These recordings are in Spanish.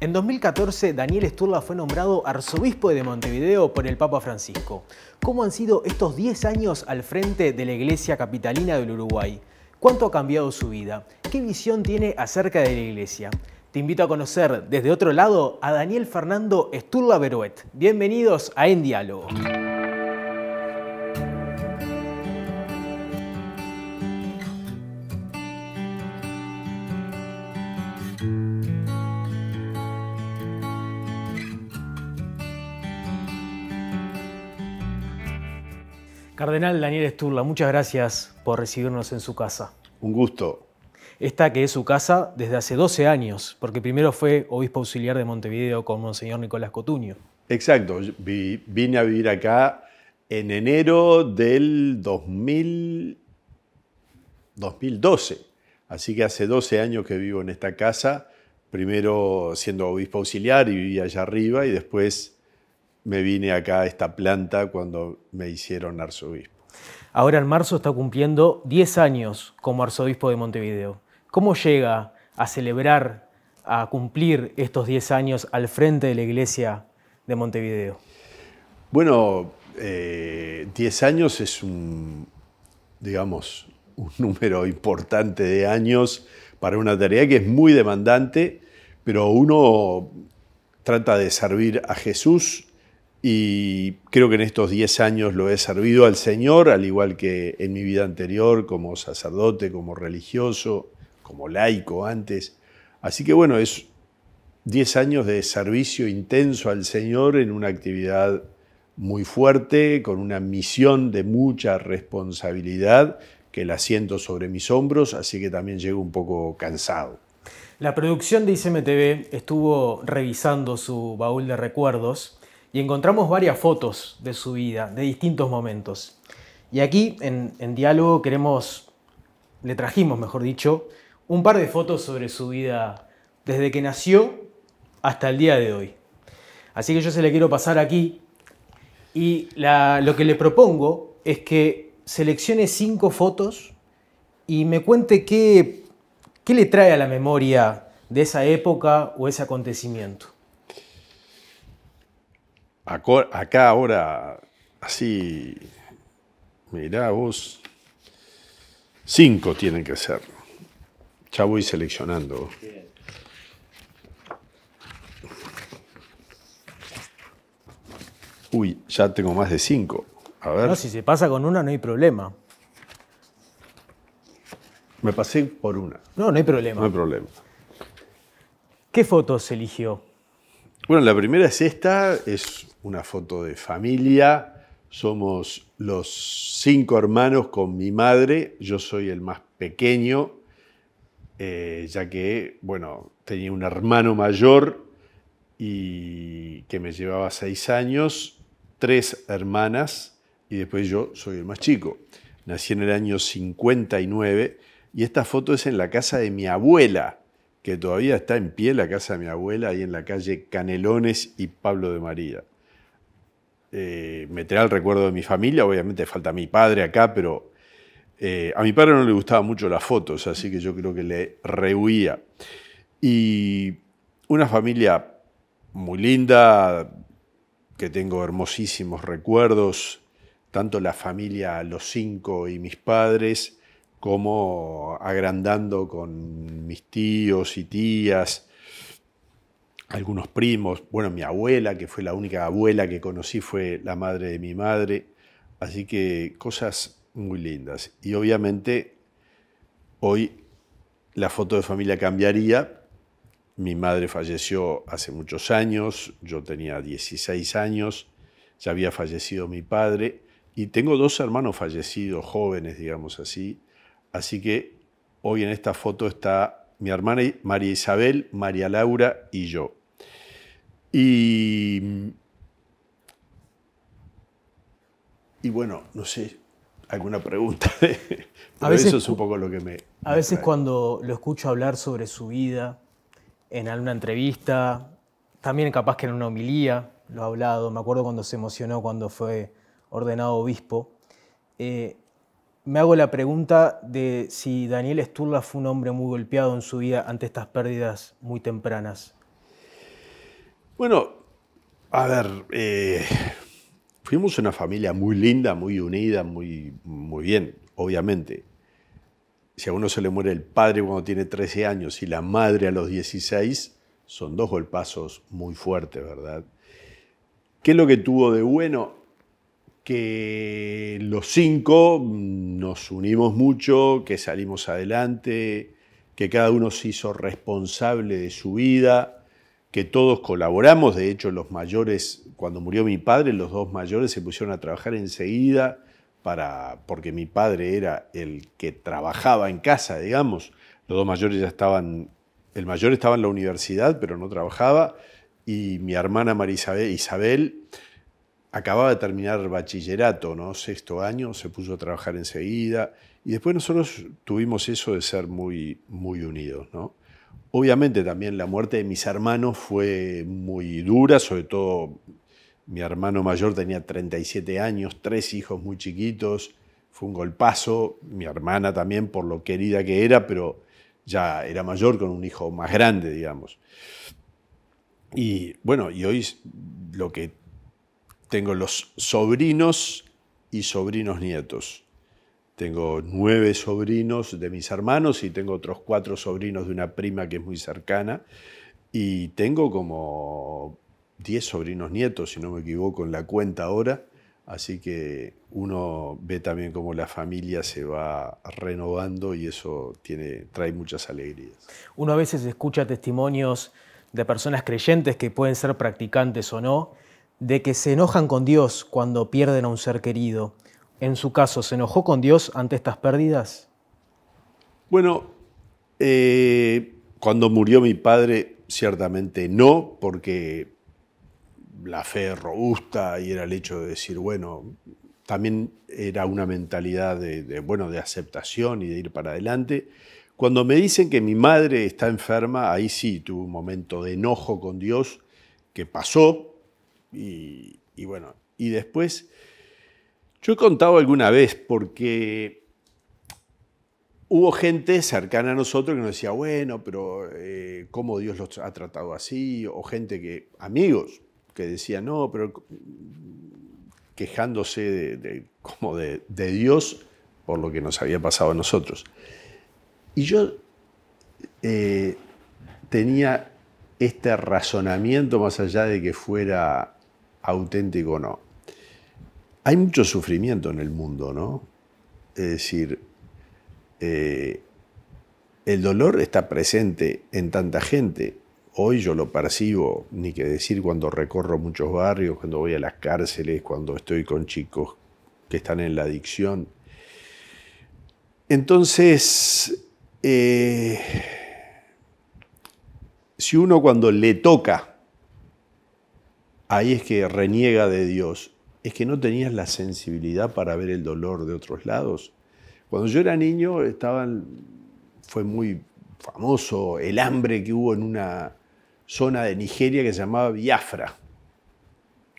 En 2014, Daniel Sturla fue nombrado arzobispo de Montevideo por el Papa Francisco. ¿Cómo han sido estos 10 años al frente de la Iglesia Capitalina del Uruguay? ¿Cuánto ha cambiado su vida? ¿Qué visión tiene acerca de la Iglesia? Te invito a conocer desde otro lado a Daniel Fernando Sturla Beruet. Bienvenidos a En Diálogo. Cardenal Daniel Esturla, muchas gracias por recibirnos en su casa. Un gusto. Esta que es su casa desde hace 12 años, porque primero fue obispo auxiliar de Montevideo con Monseñor Nicolás Cotuño. Exacto, vine a vivir acá en enero del 2012, así que hace 12 años que vivo en esta casa, primero siendo obispo auxiliar y vivía allá arriba y después me vine acá a esta planta cuando me hicieron arzobispo. Ahora en marzo está cumpliendo 10 años como arzobispo de Montevideo. ¿Cómo llega a celebrar, a cumplir estos 10 años al frente de la iglesia de Montevideo? Bueno, 10 eh, años es un, digamos, un número importante de años para una tarea que es muy demandante, pero uno trata de servir a Jesús y creo que en estos 10 años lo he servido al Señor, al igual que en mi vida anterior como sacerdote, como religioso, como laico antes. Así que bueno, es 10 años de servicio intenso al Señor en una actividad muy fuerte, con una misión de mucha responsabilidad que la siento sobre mis hombros, así que también llego un poco cansado. La producción de ICMTV estuvo revisando su baúl de recuerdos y encontramos varias fotos de su vida, de distintos momentos. Y aquí en, diálogo queremos, le trajimos, mejor dicho, un par de fotos sobre su vida desde que nació hasta el día de hoy. Así que yo se le quiero pasar aquí y lo que le propongo es que seleccione cinco fotos y me cuente qué, qué le trae a la memoria de esa época o ese acontecimiento acá ahora, así, mirá vos, cinco tienen que ser. Ya voy seleccionando. Uy, ya tengo más de cinco. A ver. No, si se pasa con una no hay problema. Me pasé por una. No, no hay problema. No hay problema. ¿Qué fotos eligió? Bueno, la primera es esta, es una foto de familia. Somos los cinco hermanos con mi madre. Yo soy el más pequeño, eh, ya que, bueno, tenía un hermano mayor y que me llevaba seis años, tres hermanas y después yo soy el más chico. Nací en el año 59 y esta foto es en la casa de mi abuela, que todavía está en pie, la casa de mi abuela, ahí en la calle Canelones y Pablo de María eh, me el recuerdo de mi familia, obviamente falta mi padre acá, pero eh, a mi padre no le gustaban mucho las fotos, así que yo creo que le rehuía. Y una familia muy linda, que tengo hermosísimos recuerdos, tanto la familia, los cinco y mis padres, como agrandando con mis tíos y tías, algunos primos, bueno, mi abuela, que fue la única abuela que conocí, fue la madre de mi madre, así que cosas muy lindas. Y obviamente hoy la foto de familia cambiaría. Mi madre falleció hace muchos años, yo tenía 16 años, ya había fallecido mi padre y tengo dos hermanos fallecidos, jóvenes, digamos así. Así que hoy en esta foto está mi hermana María Isabel, María Laura y yo. Y, y bueno, no sé, alguna pregunta. a veces, es un poco lo que me... A veces cuando lo escucho hablar sobre su vida, en alguna entrevista, también capaz que en una homilía, lo ha hablado, me acuerdo cuando se emocionó cuando fue ordenado obispo, eh, me hago la pregunta de si Daniel Sturla fue un hombre muy golpeado en su vida ante estas pérdidas muy tempranas. Bueno, a ver, eh, fuimos una familia muy linda, muy unida, muy, muy bien, obviamente. Si a uno se le muere el padre cuando tiene 13 años y la madre a los 16, son dos golpazos muy fuertes, ¿verdad? ¿Qué es lo que tuvo de bueno? Que los cinco nos unimos mucho, que salimos adelante, que cada uno se hizo responsable de su vida, que todos colaboramos, de hecho los mayores, cuando murió mi padre, los dos mayores se pusieron a trabajar enseguida para, porque mi padre era el que trabajaba en casa, digamos, los dos mayores ya estaban, el mayor estaba en la universidad, pero no trabajaba, y mi hermana María Isabel, acababa de terminar bachillerato, ¿no? Sexto año, se puso a trabajar enseguida. Y después nosotros tuvimos eso de ser muy, muy unidos, ¿no? Obviamente también la muerte de mis hermanos fue muy dura, sobre todo mi hermano mayor tenía 37 años, tres hijos muy chiquitos, fue un golpazo, mi hermana también por lo querida que era, pero ya era mayor con un hijo más grande, digamos. Y bueno, y hoy lo que tengo los sobrinos y sobrinos nietos. Tengo nueve sobrinos de mis hermanos y tengo otros cuatro sobrinos de una prima que es muy cercana. Y tengo como diez sobrinos nietos, si no me equivoco, en la cuenta ahora. Así que uno ve también cómo la familia se va renovando y eso tiene, trae muchas alegrías. Uno a veces escucha testimonios de personas creyentes que pueden ser practicantes o no, de que se enojan con Dios cuando pierden a un ser querido en su caso, ¿se enojó con Dios ante estas pérdidas? Bueno, eh, cuando murió mi padre, ciertamente no, porque la fe robusta y era el hecho de decir, bueno, también era una mentalidad de, bueno, de aceptación y de ir para adelante. Cuando me dicen que mi madre está enferma, ahí sí tuvo un momento de enojo con Dios que pasó y bueno, y después yo he contado alguna vez porque hubo gente cercana a nosotros que nos decía, bueno, pero eh, ¿cómo Dios los ha tratado así? O gente que, amigos, que decían, no, pero mm, quejándose de, como de, Dios por lo que nos había pasado a nosotros. Y yo eh, tenía este razonamiento más allá de que fuera auténtico o no. Hay mucho sufrimiento en el mundo, ¿no? Es decir, eh, el dolor está presente en tanta gente. Hoy yo lo percibo, ni que decir, cuando recorro muchos barrios, cuando voy a las cárceles, cuando estoy con chicos que están en la adicción. Entonces, eh, si uno cuando le toca, ahí es que reniega de Dios, es que no tenías la sensibilidad para ver el dolor de otros lados. Cuando yo era niño estaban, fue muy famoso el hambre que hubo en una zona de Nigeria que se llamaba Biafra.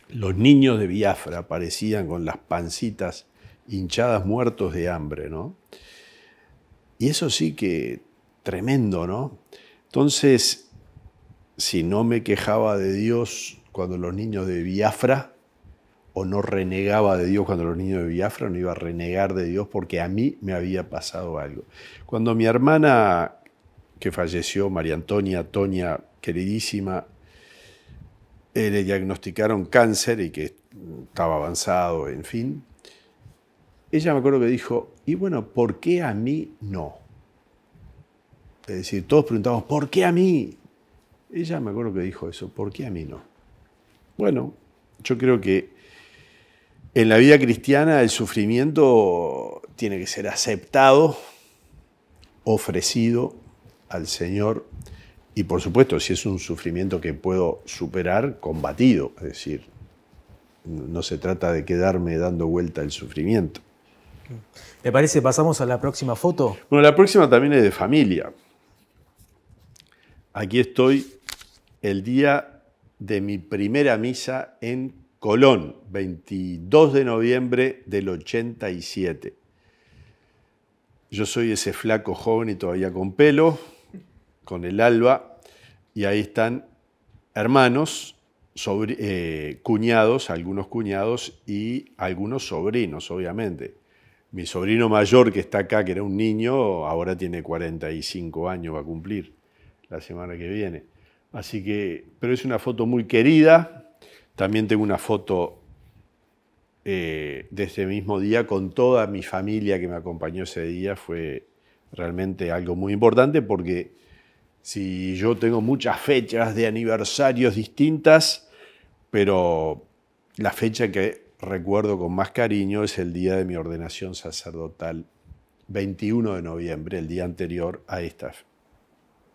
Los niños de Biafra aparecían con las pancitas hinchadas muertos de hambre, ¿no? Y eso sí que tremendo, ¿no? Entonces, si no me quejaba de Dios cuando los niños de Biafra, o no renegaba de Dios cuando los niños de Biafra, no iba a renegar de Dios porque a mí me había pasado algo. Cuando mi hermana, que falleció, María Antonia, Tonia, queridísima, eh, le diagnosticaron cáncer y que estaba avanzado, en fin, ella me acuerdo que dijo, y bueno, ¿por qué a mí no? Es decir, todos preguntamos, ¿por qué a mí? Ella me acuerdo que dijo eso, ¿por qué a mí no? Bueno, yo creo que en la vida cristiana el sufrimiento tiene que ser aceptado, ofrecido al Señor y por supuesto si es un sufrimiento que puedo superar, combatido. Es decir, no se trata de quedarme dando vuelta el sufrimiento. ¿Le parece? Pasamos a la próxima foto. Bueno, la próxima también es de familia. Aquí estoy el día de mi primera misa en Colón, 22 de noviembre del 87. Yo soy ese flaco joven y todavía con pelo, con el alba, y ahí están hermanos, eh, cuñados, algunos cuñados y algunos sobrinos, obviamente. Mi sobrino mayor que está acá, que era un niño, ahora tiene 45 años, va a cumplir la semana que viene. Así que, pero es una foto muy querida, también tengo una foto eh, de ese mismo día con toda mi familia que me acompañó ese día. Fue realmente algo muy importante porque si yo tengo muchas fechas de aniversarios distintas, pero la fecha que recuerdo con más cariño es el día de mi ordenación sacerdotal, 21 de noviembre, el día anterior a esta,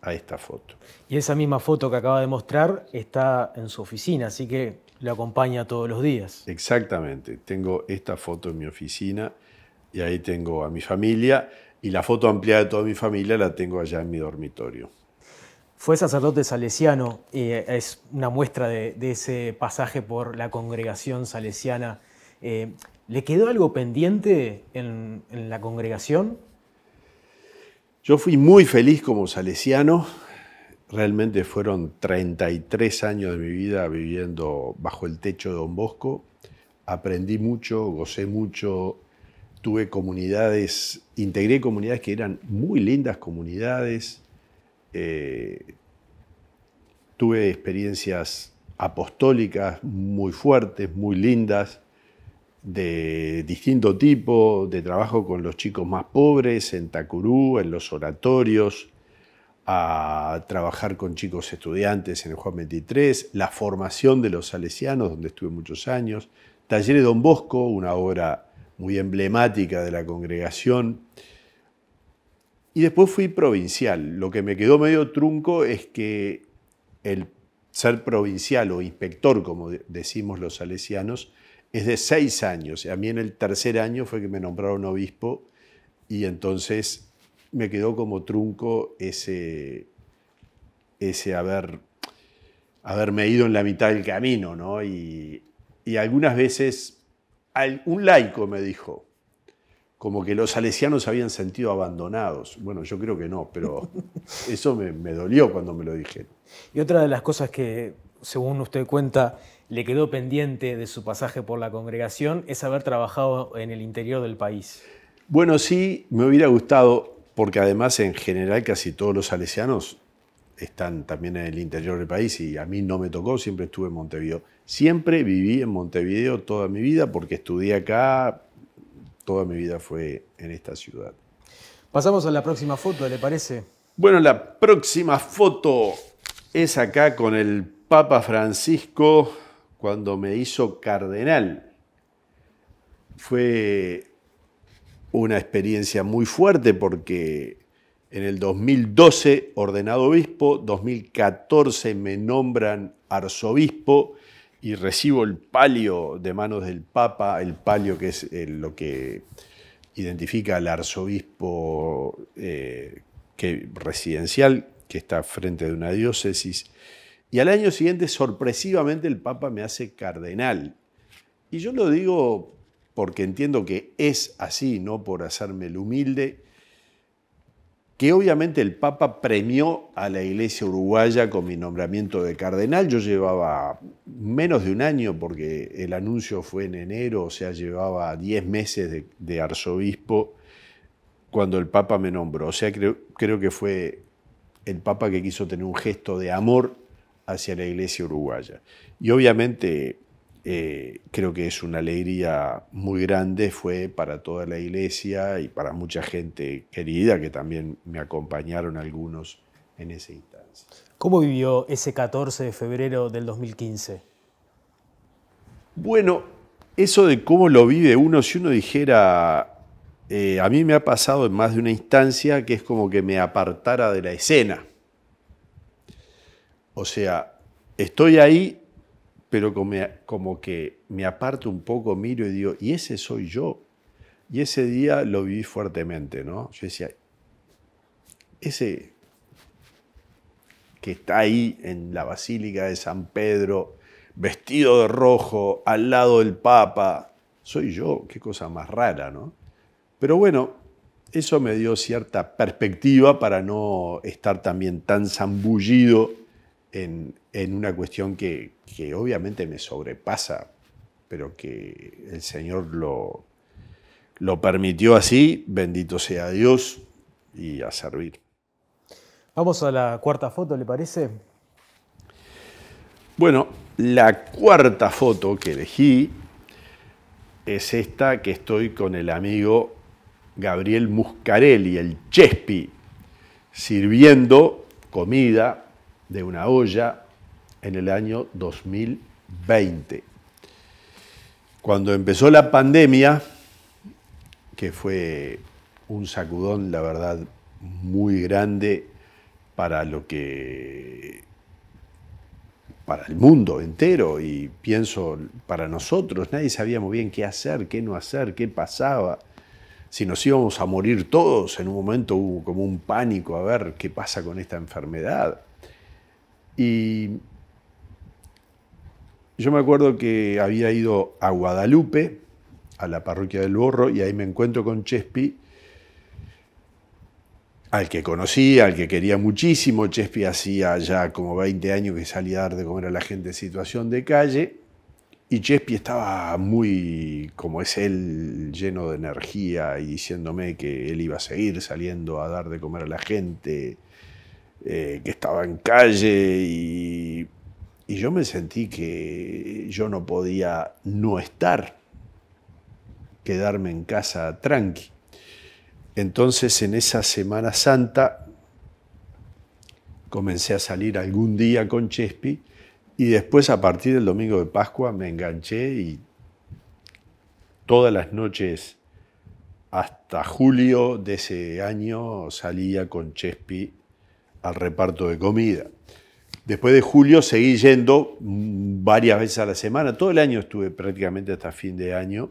a esta foto. Y esa misma foto que acaba de mostrar está en su oficina, así que ¿Lo acompaña todos los días. Exactamente. Tengo esta foto en mi oficina y ahí tengo a mi familia y la foto ampliada de toda mi familia la tengo allá en mi dormitorio. Fue sacerdote salesiano, y es una muestra de, ese pasaje por la congregación salesiana. Eh, ¿Le quedó algo pendiente en, en la congregación? Yo fui muy feliz como salesiano, Realmente fueron 33 años de mi vida viviendo bajo el techo de Don Bosco. Aprendí mucho, gocé mucho, tuve comunidades, integré comunidades que eran muy lindas comunidades, eh, tuve experiencias apostólicas muy fuertes, muy lindas, de distinto tipo, de trabajo con los chicos más pobres, en Tacurú, en los oratorios, a trabajar con chicos estudiantes en el Juan 23, la formación de los salesianos, donde estuve muchos años, Talleres Don Bosco, una obra muy emblemática de la congregación, y después fui provincial. Lo que me quedó medio trunco es que el ser provincial o inspector, como decimos los salesianos, es de seis años. A mí en el tercer año fue que me nombraron obispo y entonces me quedó como trunco ese, ese haberme ido en la mitad del camino, ¿no? Y, algunas veces un laico me dijo, como que los salesianos habían sentido abandonados. Bueno, yo creo que no, pero eso me, me, dolió cuando me lo dijeron. Y otra de las cosas que, según usted cuenta, le quedó pendiente de su pasaje por la congregación es haber trabajado en el interior del país. Bueno, sí, me hubiera gustado porque además en general casi todos los salesianos están también en el interior del país y a mí no me tocó, siempre estuve en Montevideo. Siempre viví en Montevideo toda mi vida porque estudié acá, toda mi vida fue en esta ciudad. Pasamos a la próxima foto, ¿le parece? Bueno, la próxima foto es acá con el Papa Francisco cuando me hizo cardenal. Fue una experiencia muy fuerte porque en el 2012 ordenado obispo, 2014 me nombran arzobispo y recibo el palio de manos del Papa, el palio que es eh, lo que identifica al arzobispo eh, que, residencial que está frente de una diócesis. Y al año siguiente, sorpresivamente, el Papa me hace cardenal. Y yo lo digo porque entiendo que es así, no por hacerme el humilde, que obviamente el Papa premió a la Iglesia Uruguaya con mi nombramiento de cardenal. Yo llevaba menos de un año, porque el anuncio fue en enero, o sea, llevaba 10 meses de, arzobispo cuando el Papa me nombró. O sea, creo, creo que fue el Papa que quiso tener un gesto de amor hacia la Iglesia Uruguaya. Y obviamente eh, creo que es una alegría muy grande, fue para toda la iglesia y para mucha gente querida que también me acompañaron algunos en esa instancia. ¿Cómo vivió ese 14 de febrero del 2015? Bueno, eso de cómo lo vive uno, si uno dijera, eh, a mí me ha pasado en más de una instancia que es como que me apartara de la escena. O sea, estoy ahí pero como, como que me aparto un poco, miro y digo, y ese soy yo. Y ese día lo viví fuertemente, ¿no? Yo decía, ese que está ahí en la Basílica de San Pedro, vestido de rojo, al lado del Papa, soy yo, qué cosa más rara, ¿no? Pero bueno, eso me dio cierta perspectiva para no estar también tan zambullido en, en una cuestión que, obviamente me sobrepasa, pero que el Señor lo, lo permitió así, bendito sea Dios, y a servir. Vamos a la cuarta foto, ¿le parece? Bueno, la cuarta foto que elegí es esta que estoy con el amigo Gabriel Muscarelli, el Chespi, sirviendo comida de una olla en el año 2020. Cuando empezó la pandemia, que fue un sacudón, la verdad, muy grande para lo que para el mundo entero y pienso para nosotros, nadie sabíamos bien qué hacer, qué no hacer, qué pasaba, si nos íbamos a morir todos, en un momento hubo como un pánico a ver qué pasa con esta enfermedad. Y yo me acuerdo que había ido a Guadalupe, a la parroquia del Borro, y ahí me encuentro con Chespi, al que conocía, al que quería muchísimo. Chespi hacía ya como 20 años que salía a dar de comer a la gente en situación de calle. Y Chespi estaba muy, como es él, lleno de energía y diciéndome que él iba a seguir saliendo a dar de comer a la gente, eh, que estaba en calle y y yo me sentí que yo no podía no estar, quedarme en casa tranqui. Entonces en esa Semana Santa comencé a salir algún día con Chespi y después a partir del domingo de Pascua me enganché y todas las noches hasta julio de ese año salía con Chespi al reparto de comida. Después de julio seguí yendo mm, varias veces a la semana, todo el año estuve prácticamente hasta fin de año.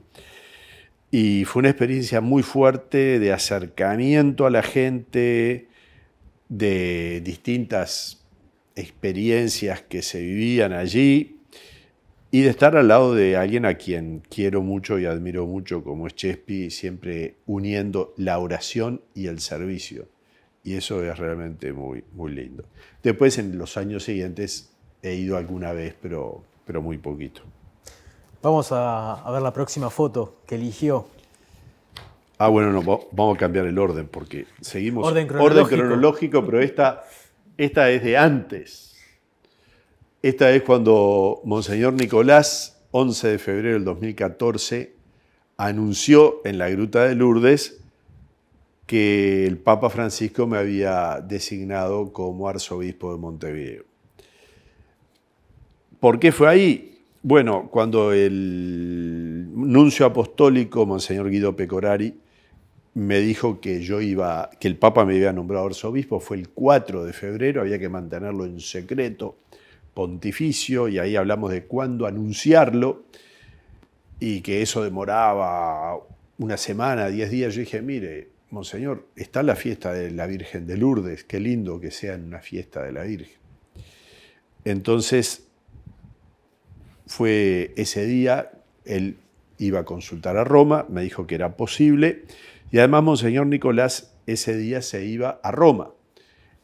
Y fue una experiencia muy fuerte de acercamiento a la gente, de distintas experiencias que se vivían allí y de estar al lado de alguien a quien quiero mucho y admiro mucho como es Chespi, siempre uniendo la oración y el servicio. Y eso es realmente muy, muy lindo. Después, en los años siguientes, he ido alguna vez, pero, pero muy poquito. Vamos a, ver la próxima foto que eligió. Ah, bueno, no, vamos a cambiar el orden porque seguimos orden cronológico, orden cronológico pero esta, esta es de antes. Esta es cuando Monseñor Nicolás, 11 de febrero del 2014, anunció en la Gruta de Lourdes que el Papa Francisco me había designado como arzobispo de Montevideo. ¿Por qué fue ahí? Bueno, cuando el nuncio apostólico, Monseñor Guido Pecorari, me dijo que yo iba, que el Papa me había nombrado arzobispo, fue el 4 de febrero, había que mantenerlo en secreto, pontificio, y ahí hablamos de cuándo anunciarlo, y que eso demoraba una semana, diez días. Yo dije, mire, Monseñor, está la fiesta de la Virgen de Lourdes, qué lindo que sea en una fiesta de la Virgen. Entonces, fue ese día, él iba a consultar a Roma, me dijo que era posible, y además Monseñor Nicolás ese día se iba a Roma.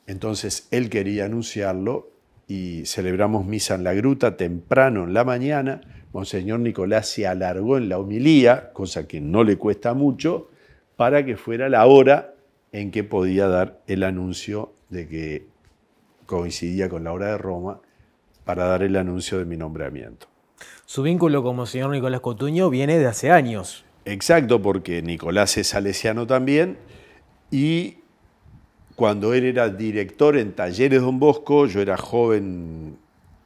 Entonces, él quería anunciarlo y celebramos misa en la gruta temprano en la mañana. Monseñor Nicolás se alargó en la homilía, cosa que no le cuesta mucho, para que fuera la hora en que podía dar el anuncio de que coincidía con la hora de Roma para dar el anuncio de mi nombramiento. Su vínculo como señor Nicolás Cotuño viene de hace años. Exacto, porque Nicolás es salesiano también y cuando él era director en Talleres Don Bosco, yo era joven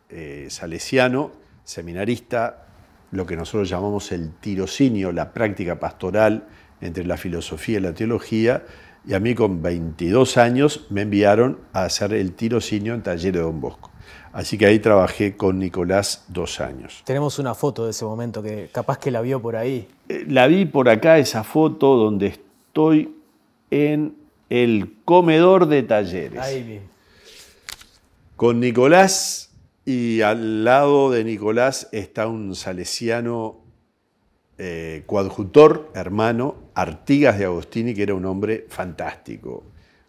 eh, salesiano, seminarista, lo que nosotros llamamos el tirocinio, la práctica pastoral, entre la filosofía y la teología, y a mí con 22 años me enviaron a hacer el tirocinio en taller de Don Bosco. Así que ahí trabajé con Nicolás dos años. Tenemos una foto de ese momento que capaz que la vio por ahí. Eh, la vi por acá, esa foto donde estoy en el comedor de talleres. Ahí bien. Con Nicolás y al lado de Nicolás está un salesiano eh, coadjutor, hermano, Artigas de Agostini, que era un hombre fantástico,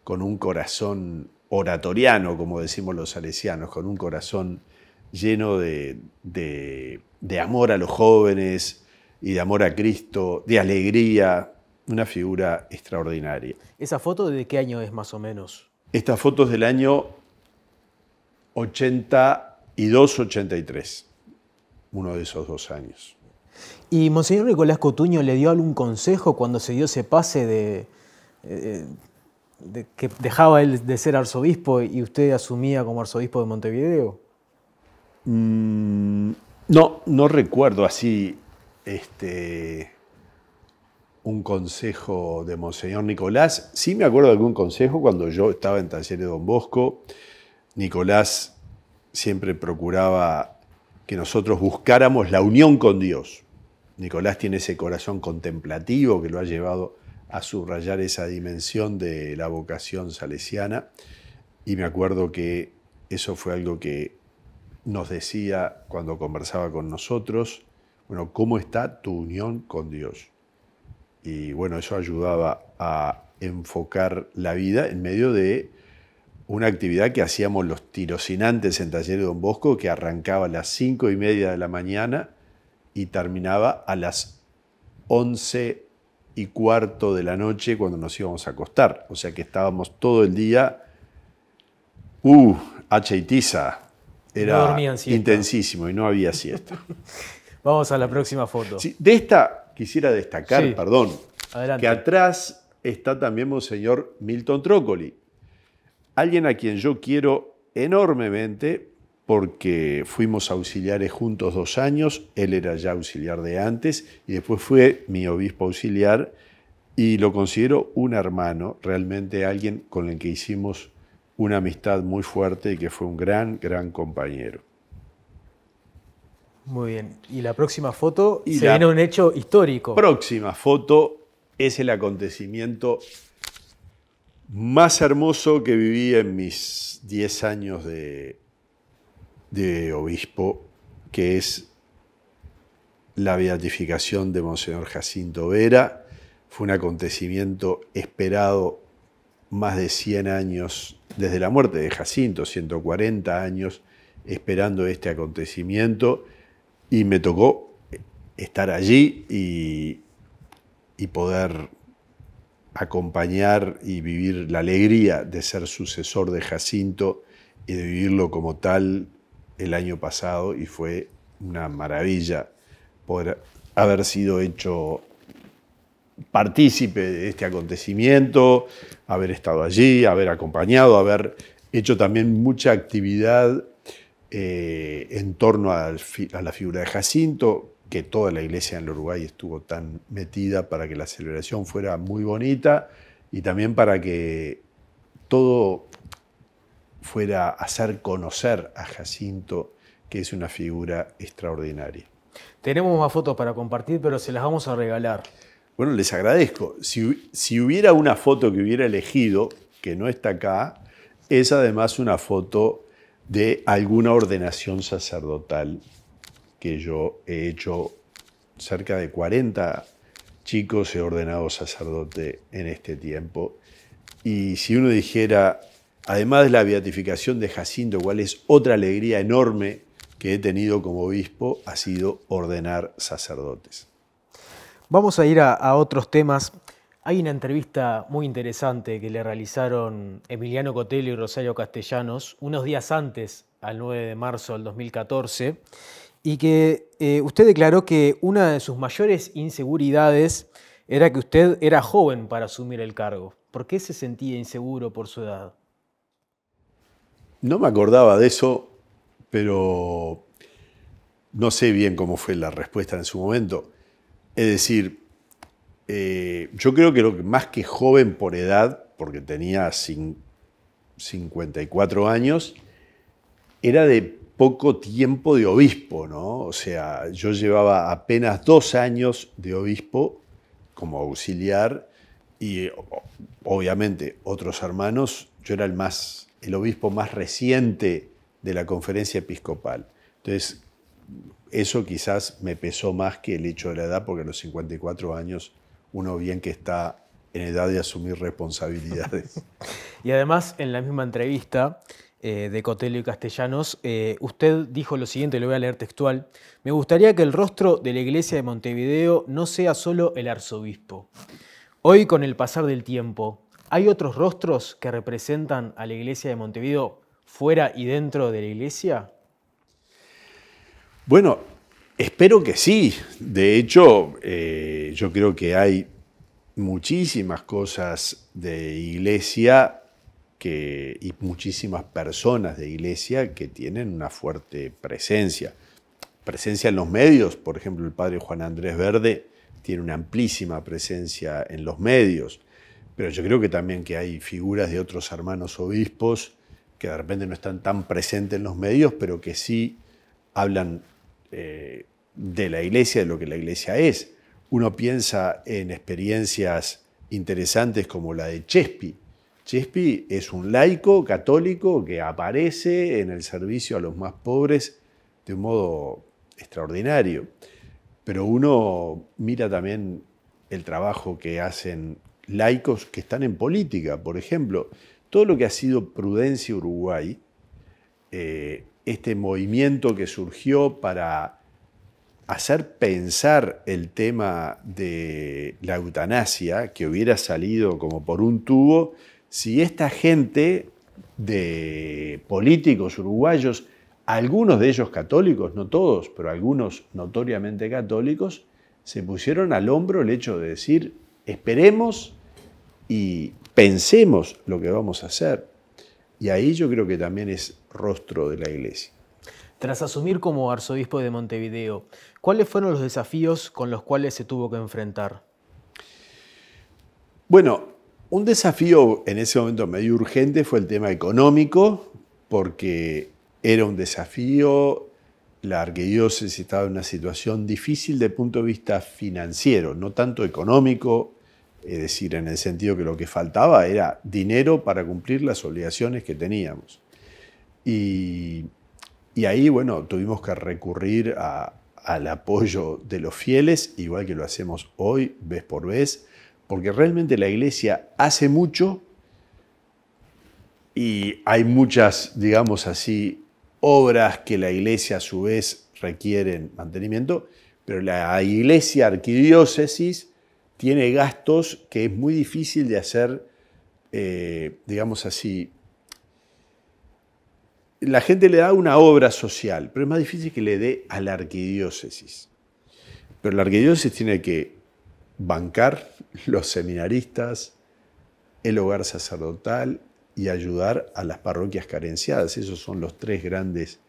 con un corazón oratoriano, como decimos los salesianos, con un corazón lleno de, de amor a los jóvenes y de amor a Cristo, de alegría, una figura extraordinaria. ¿Esa foto de qué año es más o menos? Esta foto es del año 82-83, uno de esos dos años. Y Monseñor Nicolás Cotuño le dio algún consejo cuando se dio ese pase de, eh, que dejaba él de ser arzobispo y usted asumía como arzobispo de Montevideo. Mm, no, no recuerdo así este, un consejo de Monseñor Nicolás. Sí me acuerdo de algún consejo cuando yo estaba en taller de Don Bosco. Nicolás siempre procuraba que nosotros buscáramos la unión con Dios. Nicolás tiene ese corazón contemplativo que lo ha llevado a subrayar esa dimensión de la vocación salesiana. Y me acuerdo que eso fue algo que nos decía cuando conversaba con nosotros, bueno, ¿cómo está tu unión con Dios? Y bueno, eso ayudaba a enfocar la vida en medio de una actividad que hacíamos los tirocinantes en Taller de Don Bosco, que arrancaba a las cinco y media de la mañana y terminaba a las 11 y cuarto de la noche cuando nos íbamos a acostar. O sea que estábamos todo el día, uh, H. tiza. Era intensísimo y no había siesta. Vamos a la próxima foto. de esta quisiera destacar, perdón, que atrás está también Monseñor Milton Trócoli, alguien a quien yo quiero enormemente porque fuimos auxiliares juntos dos años, él era ya auxiliar de antes y después fue mi obispo auxiliar y lo considero un hermano, realmente alguien con el que hicimos una amistad muy fuerte y que fue un gran, gran compañero. Muy bien, y la próxima foto y se viene un hecho histórico. Próxima foto es el acontecimiento más hermoso que viví en mis 10 años de de obispo, que es la beatificación de Monseñor Jacinto Vera. Fue un acontecimiento esperado más de 100 años, desde la muerte de Jacinto, 140 años esperando este acontecimiento, y me tocó estar allí y, y poder acompañar y vivir la alegría de ser sucesor de Jacinto y de vivirlo como tal el año pasado y fue una maravilla por haber sido hecho partícipe de este acontecimiento, haber estado allí, haber acompañado, haber hecho también mucha actividad eh, en torno a la figura de Jacinto, que toda la iglesia en el Uruguay estuvo tan metida para que la celebración fuera muy bonita y también para que todo fuera a hacer conocer a Jacinto, que es una figura extraordinaria. Tenemos más fotos para compartir, pero se las vamos a regalar. Bueno, les agradezco. Si, si hubiera una foto que hubiera elegido, que no está acá, es además una foto de alguna ordenación sacerdotal que yo he hecho. Cerca de 40 chicos he ordenado sacerdote en este tiempo. Y si uno dijera, además de la beatificación de Jacinto, cual es otra alegría enorme que he tenido como obispo, ha sido ordenar sacerdotes. Vamos a ir a, otros temas. Hay una entrevista muy interesante que le realizaron Emiliano Cotelio y Rosario Castellanos unos días antes, al 9 de marzo del 2014, y que eh, usted declaró que una de sus mayores inseguridades era que usted era joven para asumir el cargo. ¿Por qué se sentía inseguro por su edad? No me acordaba de eso, pero no sé bien cómo fue la respuesta en su momento. Es decir, eh, yo creo que, lo que más que joven por edad, porque tenía 54 años, era de poco tiempo de obispo, ¿no? O sea, yo llevaba apenas dos años de obispo como auxiliar y obviamente otros hermanos, yo era el más el obispo más reciente de la conferencia episcopal. Entonces, eso quizás me pesó más que el hecho de la edad, porque a los 54 años uno bien que está en edad de asumir responsabilidades. y además, en la misma entrevista eh, de Cotelio y Castellanos, eh, usted dijo lo siguiente, lo voy a leer textual, me gustaría que el rostro de la iglesia de Montevideo no sea solo el arzobispo. Hoy, con el pasar del tiempo, ¿Hay otros rostros que representan a la iglesia de Montevideo fuera y dentro de la iglesia? Bueno, espero que sí. De hecho, eh, yo creo que hay muchísimas cosas de iglesia que, y muchísimas personas de iglesia que tienen una fuerte presencia. Presencia en los medios, por ejemplo, el padre Juan Andrés Verde tiene una amplísima presencia en los medios. Pero yo creo que también que hay figuras de otros hermanos obispos que de repente no están tan presentes en los medios, pero que sí hablan eh, de la iglesia, de lo que la iglesia es. Uno piensa en experiencias interesantes como la de Chespi. Chespi es un laico católico que aparece en el servicio a los más pobres de un modo extraordinario. Pero uno mira también el trabajo que hacen laicos que están en política. Por ejemplo, todo lo que ha sido Prudencia Uruguay, eh, este movimiento que surgió para hacer pensar el tema de la eutanasia, que hubiera salido como por un tubo, si esta gente de políticos uruguayos, algunos de ellos católicos, no todos, pero algunos notoriamente católicos, se pusieron al hombro el hecho de decir, esperemos y pensemos lo que vamos a hacer. Y ahí yo creo que también es rostro de la iglesia. Tras asumir como arzobispo de Montevideo, ¿cuáles fueron los desafíos con los cuales se tuvo que enfrentar? Bueno, un desafío en ese momento medio urgente fue el tema económico, porque era un desafío, la arquidiócesis estaba en una situación difícil de punto de vista financiero, no tanto económico es decir, en el sentido que lo que faltaba era dinero para cumplir las obligaciones que teníamos. Y, ahí, bueno, tuvimos que recurrir al apoyo de los fieles, igual que lo hacemos hoy, vez por vez, porque realmente la iglesia hace mucho y hay muchas, digamos así, obras que la iglesia a su vez requieren mantenimiento, pero la iglesia arquidiócesis tiene gastos que es muy difícil de hacer, eh, digamos así. La gente le da una obra social, pero es más difícil que le dé a la arquidiócesis. Pero la arquidiócesis tiene que bancar los seminaristas, el hogar sacerdotal y ayudar a las parroquias carenciadas. Esos son los tres grandes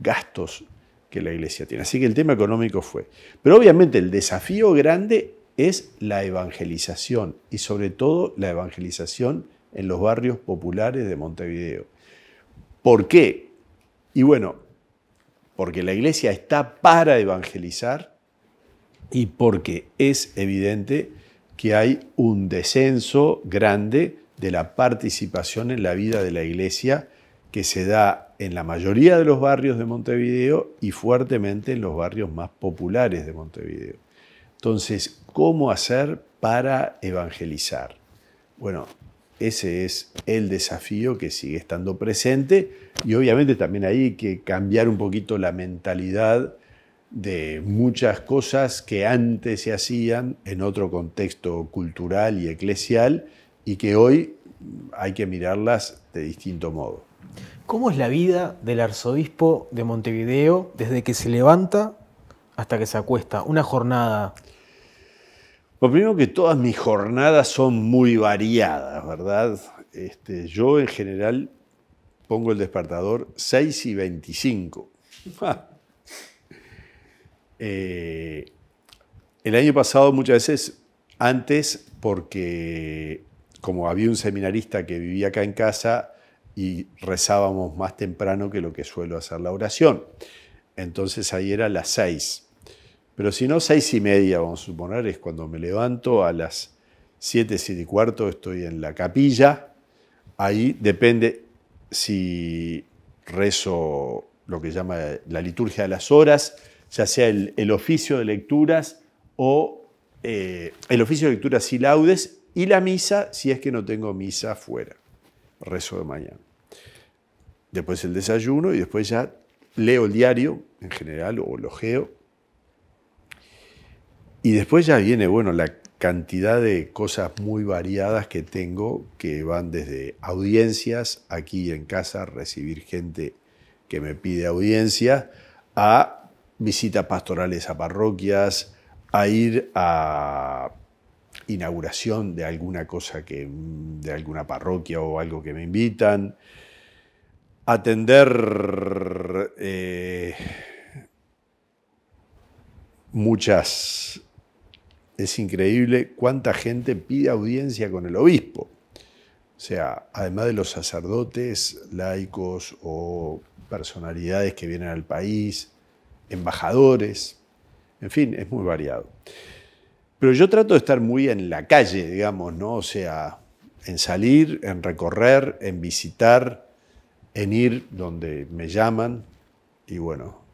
gastos que la iglesia tiene. Así que el tema económico fue. Pero obviamente el desafío grande es la evangelización y sobre todo la evangelización en los barrios populares de Montevideo. ¿Por qué? Y bueno, porque la iglesia está para evangelizar y porque es evidente que hay un descenso grande de la participación en la vida de la iglesia que se da en la mayoría de los barrios de Montevideo y fuertemente en los barrios más populares de Montevideo. Entonces, ¿cómo hacer para evangelizar? Bueno, ese es el desafío que sigue estando presente y obviamente también hay que cambiar un poquito la mentalidad de muchas cosas que antes se hacían en otro contexto cultural y eclesial y que hoy hay que mirarlas de distinto modo. ¿Cómo es la vida del arzobispo de Montevideo desde que se levanta hasta que se acuesta? Una jornada. Lo primero que todas mis jornadas son muy variadas, ¿verdad? Este, yo en general pongo el despertador 6 y 25. Eh, el año pasado muchas veces antes, porque como había un seminarista que vivía acá en casa y rezábamos más temprano que lo que suelo hacer la oración. Entonces ahí era las 6. Pero si no, seis y media, vamos a suponer, es cuando me levanto a las siete, siete y cuarto, estoy en la capilla. Ahí depende si rezo lo que llama la liturgia de las horas, ya sea el, oficio de lecturas o eh, el oficio de lecturas y laudes y la misa si es que no tengo misa afuera. Rezo de mañana. Después el desayuno y después ya leo el diario en general o lo geo y después ya viene, bueno, la cantidad de cosas muy variadas que tengo, que van desde audiencias, aquí en casa, recibir gente que me pide audiencia, a visitas pastorales a parroquias, a ir a inauguración de alguna cosa que de alguna parroquia o algo que me invitan atender eh, muchas es increíble cuánta gente pide audiencia con el obispo. O sea, además de los sacerdotes, laicos o personalidades que vienen al país, embajadores, en fin, es muy variado. Pero yo trato de estar muy en la calle, digamos, ¿no? O sea, en salir, en recorrer, en visitar, en ir donde me llaman y bueno,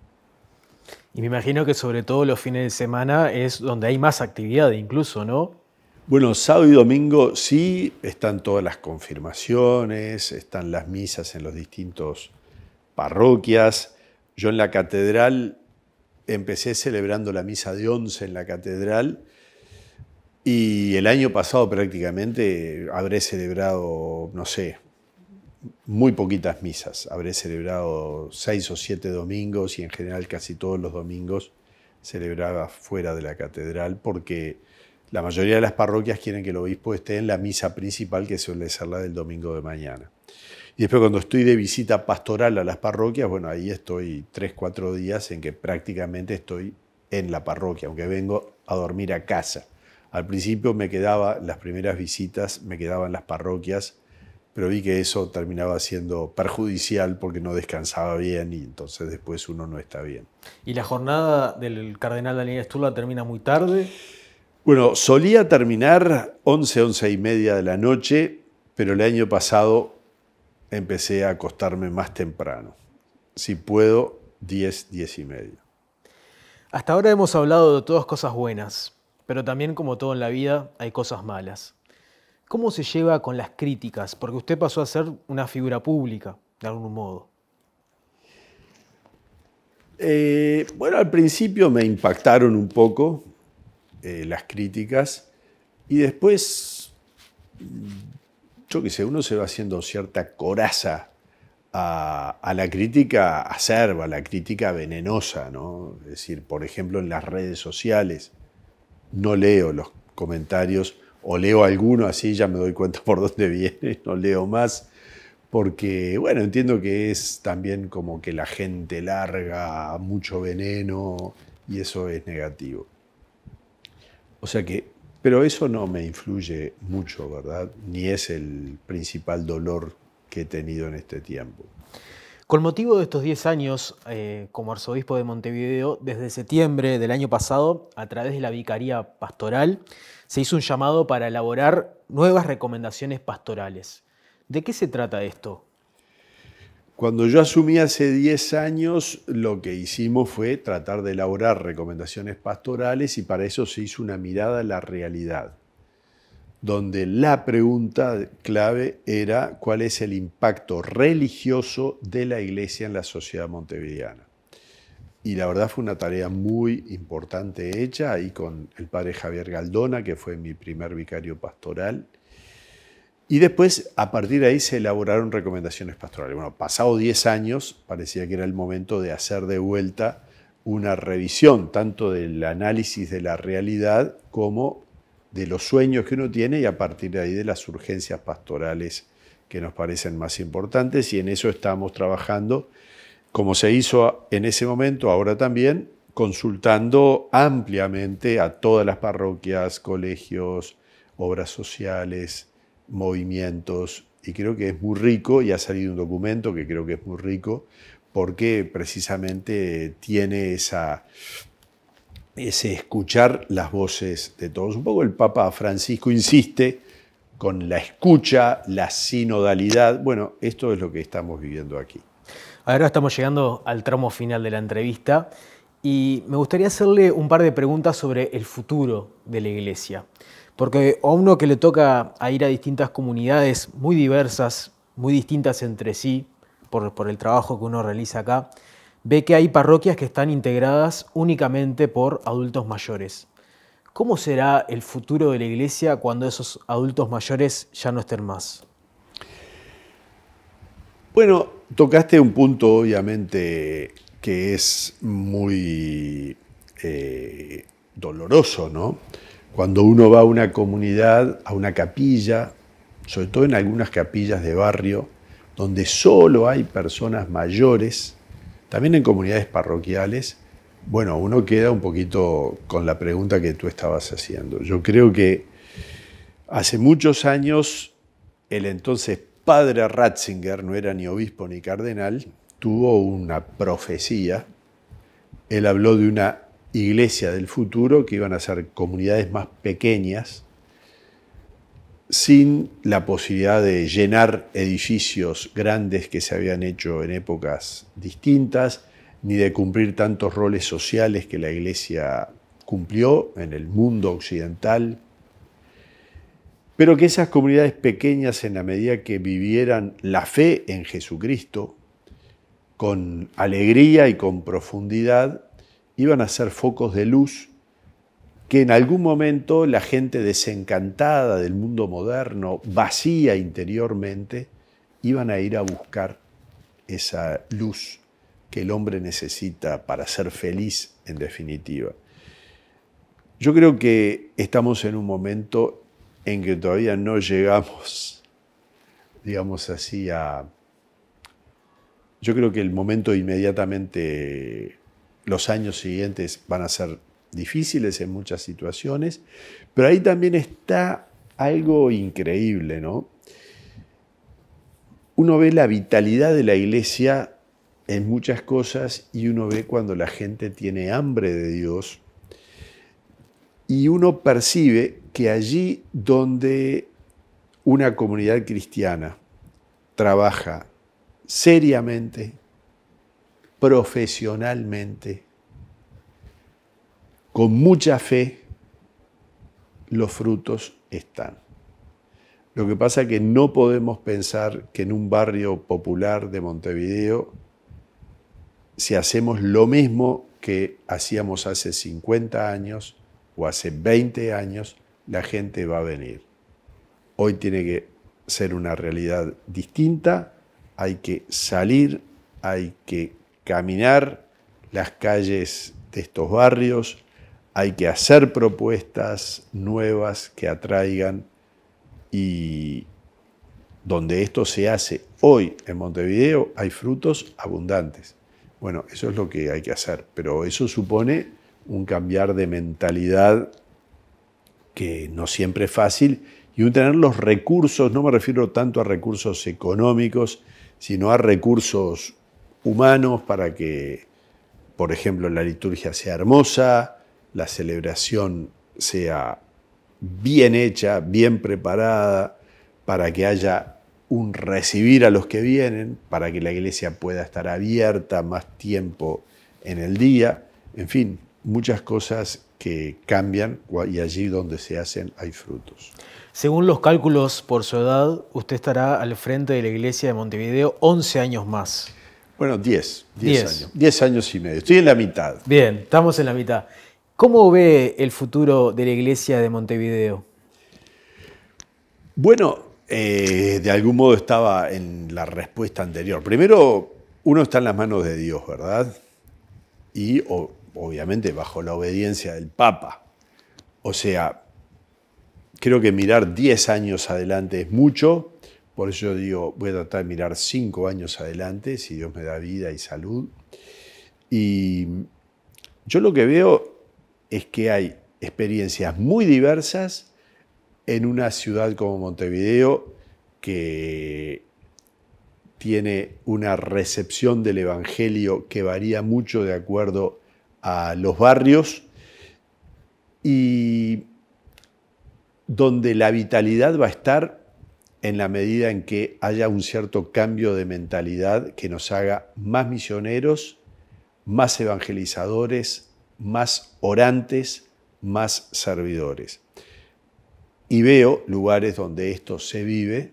y me imagino que sobre todo los fines de semana es donde hay más actividad incluso, ¿no? Bueno, sábado y domingo sí están todas las confirmaciones, están las misas en los distintos parroquias. Yo en la catedral empecé celebrando la misa de once en la catedral y el año pasado prácticamente habré celebrado, no sé, muy poquitas misas. Habré celebrado seis o siete domingos y en general casi todos los domingos celebraba fuera de la catedral porque la mayoría de las parroquias quieren que el obispo esté en la misa principal que suele ser la del domingo de mañana. Y después cuando estoy de visita pastoral a las parroquias, bueno, ahí estoy tres, cuatro días en que prácticamente estoy en la parroquia, aunque vengo a dormir a casa. Al principio me quedaba, las primeras visitas me quedaban las parroquias pero vi que eso terminaba siendo perjudicial porque no descansaba bien y entonces después uno no está bien. ¿Y la jornada del cardenal Daniel Esturla termina muy tarde? Bueno, solía terminar 11, 11 y media de la noche, pero el año pasado empecé a acostarme más temprano. Si puedo, 10, 10 y media. Hasta ahora hemos hablado de todas cosas buenas, pero también como todo en la vida hay cosas malas. ¿Cómo se lleva con las críticas? Porque usted pasó a ser una figura pública, de algún modo. Eh, bueno, al principio me impactaron un poco eh, las críticas y después, mm, yo qué sé, uno se va haciendo cierta coraza a, la crítica acerba, a la crítica venenosa, Es decir, por ejemplo, en las redes sociales no leo los comentarios o leo alguno así, ya me doy cuenta por dónde viene, no leo más, porque, bueno, entiendo que es también como que la gente larga mucho veneno y eso es negativo. O sea que, pero eso no me influye mucho, ¿verdad? Ni es el principal dolor que he tenido en este tiempo. Con motivo de estos 10 años eh, como arzobispo de Montevideo, desde septiembre del año pasado, a través de la Vicaría Pastoral, se hizo un llamado para elaborar nuevas recomendaciones pastorales. ¿De qué se trata esto? Cuando yo asumí hace 10 años, lo que hicimos fue tratar de elaborar recomendaciones pastorales y para eso se hizo una mirada a la realidad, donde la pregunta clave era cuál es el impacto religioso de la iglesia en la sociedad montevideana. Y la verdad fue una tarea muy importante hecha ahí con el padre Javier Galdona, que fue mi primer vicario pastoral. Y después, a partir de ahí, se elaboraron recomendaciones pastorales. Bueno, pasado 10 años, parecía que era el momento de hacer de vuelta una revisión, tanto del análisis de la realidad como de los sueños que uno tiene y a partir de ahí de las urgencias pastorales que nos parecen más importantes. Y en eso estamos trabajando como se hizo en ese momento, ahora también, consultando ampliamente a todas las parroquias, colegios, obras sociales, movimientos, y creo que es muy rico, y ha salido un documento que creo que es muy rico, porque precisamente tiene esa, ese escuchar las voces de todos. Un poco el Papa Francisco insiste con la escucha, la sinodalidad. Bueno, esto es lo que estamos viviendo aquí. Ahora estamos llegando al tramo final de la entrevista y me gustaría hacerle un par de preguntas sobre el futuro de la iglesia. Porque a uno que le toca a ir a distintas comunidades muy diversas, muy distintas entre sí, por, por el trabajo que uno realiza acá, ve que hay parroquias que están integradas únicamente por adultos mayores. ¿Cómo será el futuro de la iglesia cuando esos adultos mayores ya no estén más? Bueno, Tocaste un punto, obviamente, que es muy eh, doloroso, ¿no? Cuando uno va a una comunidad, a una capilla, sobre todo en algunas capillas de barrio, donde solo hay personas mayores, también en comunidades parroquiales, bueno, uno queda un poquito con la pregunta que tú estabas haciendo. Yo creo que hace muchos años el entonces padre Ratzinger, no era ni obispo ni cardenal, tuvo una profecía. Él habló de una iglesia del futuro que iban a ser comunidades más pequeñas, sin la posibilidad de llenar edificios grandes que se habían hecho en épocas distintas, ni de cumplir tantos roles sociales que la iglesia cumplió en el mundo occidental pero que esas comunidades pequeñas, en la medida que vivieran la fe en Jesucristo, con alegría y con profundidad, iban a ser focos de luz que en algún momento la gente desencantada del mundo moderno, vacía interiormente, iban a ir a buscar esa luz que el hombre necesita para ser feliz en definitiva. Yo creo que estamos en un momento en que todavía no llegamos, digamos así, a... Yo creo que el momento inmediatamente, los años siguientes van a ser difíciles en muchas situaciones, pero ahí también está algo increíble, ¿no? Uno ve la vitalidad de la iglesia en muchas cosas y uno ve cuando la gente tiene hambre de Dios y uno percibe que allí donde una comunidad cristiana trabaja seriamente, profesionalmente, con mucha fe, los frutos están. Lo que pasa es que no podemos pensar que en un barrio popular de Montevideo, si hacemos lo mismo que hacíamos hace 50 años o hace 20 años, la gente va a venir. Hoy tiene que ser una realidad distinta, hay que salir, hay que caminar las calles de estos barrios, hay que hacer propuestas nuevas que atraigan y donde esto se hace hoy en Montevideo hay frutos abundantes. Bueno, eso es lo que hay que hacer, pero eso supone un cambiar de mentalidad que no siempre es fácil, y tener los recursos, no me refiero tanto a recursos económicos, sino a recursos humanos para que, por ejemplo, la liturgia sea hermosa, la celebración sea bien hecha, bien preparada, para que haya un recibir a los que vienen, para que la iglesia pueda estar abierta más tiempo en el día, en fin, muchas cosas que cambian y allí donde se hacen hay frutos. Según los cálculos por su edad, usted estará al frente de la iglesia de Montevideo 11 años más. Bueno, 10, 10, años. y medio. Estoy en la mitad. Bien, estamos en la mitad. ¿Cómo ve el futuro de la iglesia de Montevideo? Bueno, eh, de algún modo estaba en la respuesta anterior. Primero, uno está en las manos de Dios, ¿verdad? Y o, obviamente bajo la obediencia del Papa. O sea, creo que mirar 10 años adelante es mucho, por eso yo digo, voy a tratar de mirar 5 años adelante, si Dios me da vida y salud. Y yo lo que veo es que hay experiencias muy diversas en una ciudad como Montevideo que tiene una recepción del Evangelio que varía mucho de acuerdo a los barrios y donde la vitalidad va a estar en la medida en que haya un cierto cambio de mentalidad que nos haga más misioneros, más evangelizadores, más orantes, más servidores. Y veo lugares donde esto se vive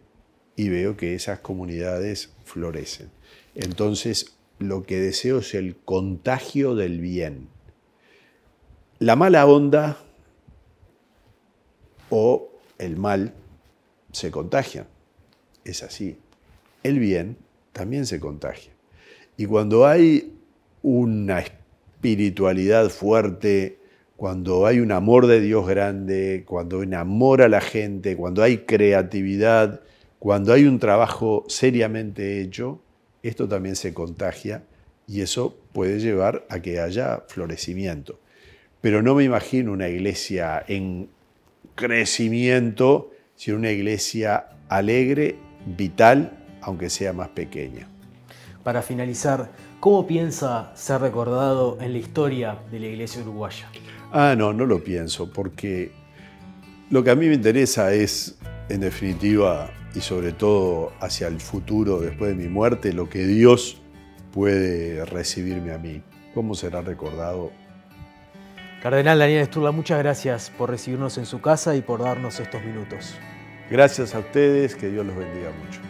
y veo que esas comunidades florecen. Entonces, lo que deseo es el contagio del bien. La mala onda o el mal se contagia. Es así. El bien también se contagia. Y cuando hay una espiritualidad fuerte, cuando hay un amor de Dios grande, cuando enamora a la gente, cuando hay creatividad, cuando hay un trabajo seriamente hecho, esto también se contagia y eso puede llevar a que haya florecimiento. Pero no me imagino una iglesia en crecimiento, sino una iglesia alegre, vital, aunque sea más pequeña. Para finalizar, ¿cómo piensa ser recordado en la historia de la iglesia uruguaya? Ah, no, no lo pienso, porque lo que a mí me interesa es, en definitiva, y sobre todo hacia el futuro después de mi muerte, lo que Dios puede recibirme a mí. ¿Cómo será recordado? Cardenal Daniel Esturla, muchas gracias por recibirnos en su casa y por darnos estos minutos. Gracias a ustedes, que Dios los bendiga mucho.